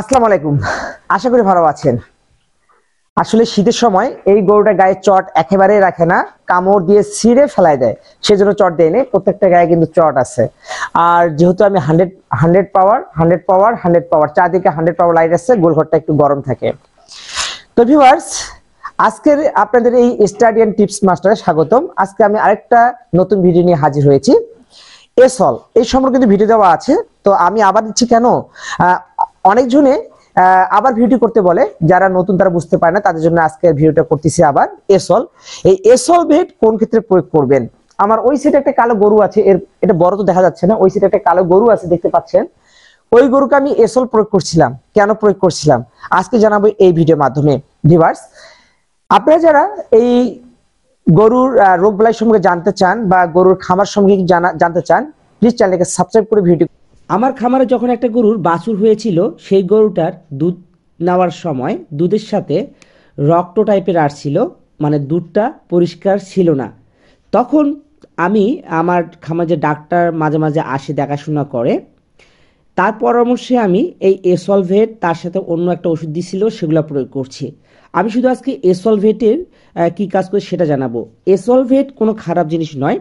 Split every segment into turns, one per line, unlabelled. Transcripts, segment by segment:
আসসালামু আলাইকুম আশা করি ভালো আছেন আসলে শীতের সময় এই গরুটা গায়ে চট একেবারে রাখে না কামড় দিয়ে ছিঁড়ে ফেলায় দেয় সেজন্য চট দেয়নি প্রত্যেকটা গায়ে কিন্তু চট আছে আর যেহেতু আমি hundred hundred power hundred power hundred power চারদিকে হান্ড্রেড পাওয়ার লাইট আছে গোলঘরটা একটু গরম থাকে তো ভিউয়ার্স আজকের আপনাদের এই স্টাডিয়ান টিপস মাস্টারে স্বাগতম আজকে আমি আরেকটা নতুন ভিডিও নিয়ে হাজির হয়েছি এসল এই কিন্তু ভিডিও দেওয়া আছে তো আমি আবার দিচ্ছি কেন অনেক জনে আবার ভিডিও করতে বলে যারা নতুন তারা বুঝতে পারে না তাদের জন্য আজকে ভিডিওটা করতেছি আবার এসল এই এসল ভেট কোন ক্ষেত্রে প্রয়োগ করবেন আমার ওই সেটে একটা কালো গরু আছে এর এটা বড় তো দেখা যাচ্ছে না ওই সেটে একটা কালো গরু আছে দেখতে পাচ্ছেন ওই গরুকে আমি এসল প্রয়োগ করছিলাম কেন প্রয়োগ করছিলাম আজকে জানাবো এই ভিডিওর মাধ্যমে ভিভার্স আপনারা যারা এই গরুর রোগ বলাই সম্পর্কে জানতে চান বা গরুর খামার সম্পর্কে জানা জানতে চান প্লিজ চ্যানেলকে সাবস্ক্রাইব করে ভিডিও আমার খামারে যখন একটা গরুর বাছুর হয়েছিল সেই গরুটার দুধ নেওয়ার সময় দুধের সাথে রক্ত টাইপের ছিল মানে দুধটা পরিষ্কার ছিল না তখন আমি আমার যে ডাক্তার মাঝে মাঝে আসে দেখাশোনা করে তার পরামর্শে আমি এই এসলভেট তার সাথে অন্য একটা ওষুধ দিছিল সেগুলো প্রয়োগ করছি আমি শুধু আজকে এসলভেটের কি কাজ করে সেটা জানাবো এসলভেট কোনো খারাপ জিনিস নয়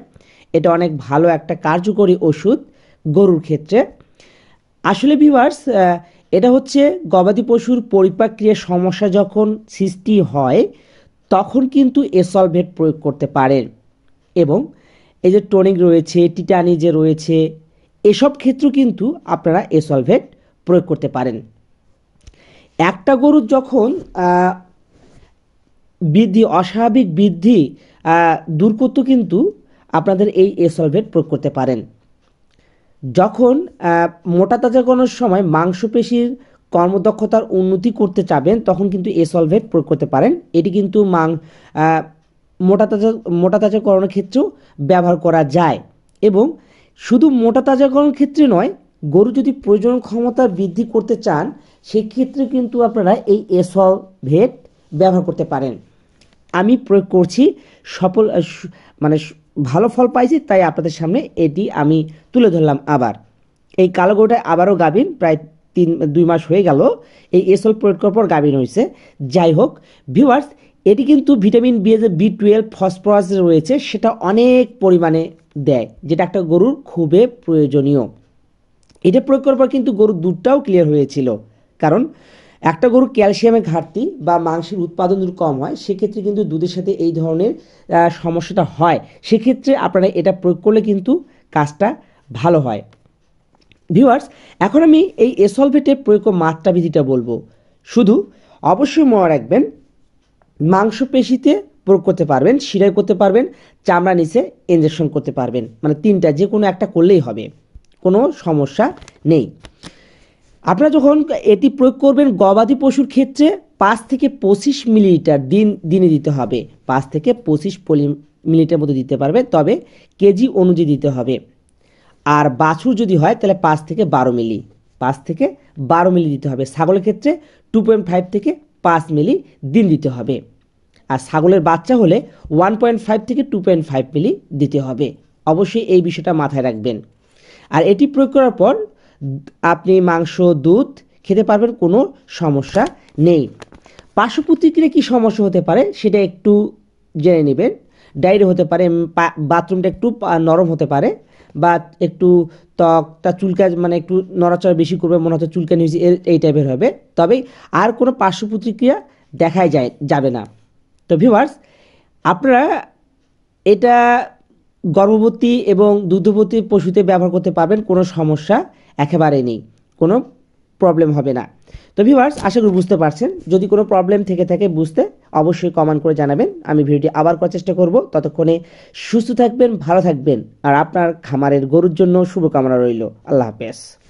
এটা অনেক ভালো একটা কার্যকরী ওষুধ গরুর ক্ষেত্রে আসলে ভিভার্স এটা হচ্ছে গবাদি পশুর পরিপাক্রিয়ার সমস্যা যখন সৃষ্টি হয় তখন কিন্তু এসলভেট প্রয়োগ করতে পারেন এবং এই যে টনিক রয়েছে টিটানি যে রয়েছে এসব ক্ষেত্র কিন্তু আপনারা এসলভেট প্রয়োগ করতে পারেন একটা গরুর যখন বৃদ্ধি অস্বাভাবিক বৃদ্ধি দূর করতে কিন্তু আপনাদের এই এসলভেট প্রয়োগ করতে পারেন যখন মোটা তাজা করানোর সময় মাংসপেশির কর্মদক্ষতার উন্নতি করতে চাবেন তখন কিন্তু এ সলভেট প্রয়োগ করতে পারেন এটি কিন্তু মাং মোটা তাজা মোটা করানোর ক্ষেত্রেও ব্যবহার করা যায় এবং শুধু মোটা করানোর ক্ষেত্রে নয় গরু যদি প্রয়োজন ক্ষমতা বৃদ্ধি করতে চান সেক্ষেত্রে কিন্তু আপনারা এই এসল ভেট ব্যবহার করতে পারেন আমি প্রয়োগ করছি সফল মানে ভালো ফল পাইছি তাই আপনাদের সামনে এটি আমি তুলে ধরলাম আবার এই কালো গরুটায় আবারও গাভিন প্রায় তিন দুই মাস হয়ে গেল এই এসল প্রয়োগ করার পর গাভিন হয়েছে যাই হোক ভিউয়ার্স এটি কিন্তু ভিটামিন বি যে বি টুয়েলভ ফসফরাস রয়েছে সেটা অনেক পরিমাণে দেয় যেটা একটা গরুর খুবই প্রয়োজনীয় এটা প্রয়োগ করার পর কিন্তু গরুর দুধটাও ক্লিয়ার হয়েছিল কারণ একটা গরুর ক্যালসিয়ামের ঘাটতি বা মাংসের উৎপাদন যদি কম হয় সেক্ষেত্রে কিন্তু দুধের সাথে এই ধরনের সমস্যাটা হয় সেক্ষেত্রে আপনারা এটা প্রয়োগ করলে কিন্তু কাজটা ভালো হয় ভিউয়ার্স এখন আমি এই এসলভেটের প্রয়োগ মাত্রা বিধিটা বলবো শুধু অবশ্যই মনে রাখবেন মাংসপেশিতে প্রয়োগ করতে পারবেন শিরায় করতে পারবেন চামড়া নিচে ইঞ্জেকশন করতে পারবেন মানে তিনটা যে কোনো একটা করলেই হবে কোনো সমস্যা নেই আপনারা যখন এটি প্রয়োগ করবেন গবাদি পশুর ক্ষেত্রে পাঁচ থেকে পঁচিশ মিলিলিটার দিন দিনে দিতে হবে পাঁচ থেকে পঁচিশ পলি মিলিটার মধ্যে দিতে পারবে তবে কেজি অনুযায়ী দিতে হবে আর বাছুর যদি হয় তাহলে পাঁচ থেকে বারো মিলি পাঁচ থেকে বারো মিলি দিতে হবে ছাগলের ক্ষেত্রে টু পয়েন্ট ফাইভ থেকে পাঁচ মিলি দিন দিতে হবে আর ছাগলের বাচ্চা হলে ওয়ান পয়েন্ট ফাইভ থেকে টু পয়েন্ট ফাইভ মিলি দিতে হবে অবশ্যই এই বিষয়টা মাথায় রাখবেন আর এটি প্রয়োগ করার পর আপনি মাংস দুধ খেতে পারবেন কোনো সমস্যা নেই পার্শ্ব প্রতিক্রিয়া কী সমস্যা হতে পারে সেটা একটু জেনে নেবেন ডায়রি হতে পারে বাথরুমটা একটু নরম হতে পারে বা একটু ত্বকটা চুলকা মানে একটু নড়াচড়া বেশি করবে মনে হচ্ছে চুলকা নিউজ এই টাইপের হবে তবে আর কোনো পার্শ্ব প্রতিক্রিয়া দেখাই যায় যাবে না তো ভিউয়ার্স আপনারা এটা গর্ভবতী এবং দুগ্ধবতী পশুতে ব্যবহার করতে পারবেন কোনো সমস্যা একেবারে নেই কোনো প্রবলেম হবে না তো ভিভার্স আশা করি বুঝতে পারছেন যদি কোনো প্রবলেম থেকে থাকে বুঝতে অবশ্যই কমেন্ট করে জানাবেন আমি ভিডিওটি আবার করার চেষ্টা করব ততক্ষণে সুস্থ থাকবেন ভালো থাকবেন আর আপনার খামারের গরুর জন্য শুভকামনা রইল আল্লাহ হাফেজ